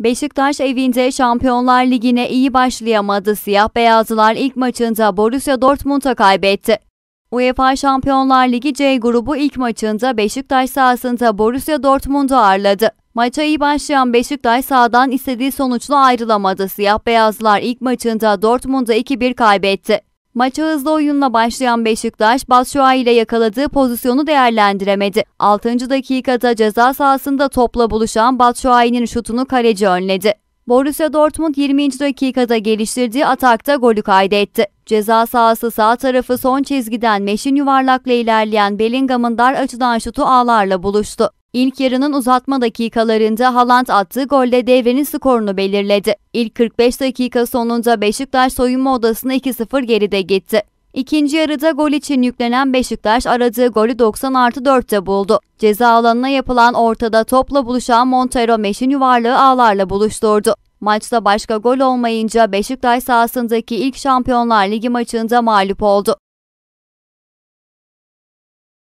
Beşiktaş evinde Şampiyonlar Ligi'ne iyi başlayamadı. Siyah beyazlılar ilk maçında Borussia Dortmund'a kaybetti. UEFA Şampiyonlar Ligi C grubu ilk maçında Beşiktaş sahasında Borussia Dortmund'u ağırladı. Maça iyi başlayan Beşiktaş sahadan istediği sonuçla ayrılamadı. Siyah beyazlılar ilk maçında Dortmund'a 2-1 kaybetti. Maça hızlı oyunla başlayan Beşiktaş, Batshuayi ile yakaladığı pozisyonu değerlendiremedi. 6. dakikada ceza sahasında topla buluşan Batshuayi'nin şutunu kaleci önledi. Borussia Dortmund 20. dakikada geliştirdiği atakta golü kaydetti. Ceza sahası sağ tarafı son çizgiden meşin yuvarlakla ilerleyen Bellingham'ın dar açıdan şutu ağlarla buluştu. İlk yarının uzatma dakikalarında Haaland attığı golle devrenin skorunu belirledi. İlk 45 dakika sonunda Beşiktaş soyunma odasına 2-0 geride gitti. İkinci yarıda gol için yüklenen Beşiktaş aradığı golü 90 artı 4'te buldu. Ceza alanına yapılan ortada topla buluşan Montero Meş'in yuvarlığı ağlarla buluşturdu. Maçta başka gol olmayınca Beşiktaş sahasındaki ilk Şampiyonlar Ligi maçında mağlup oldu.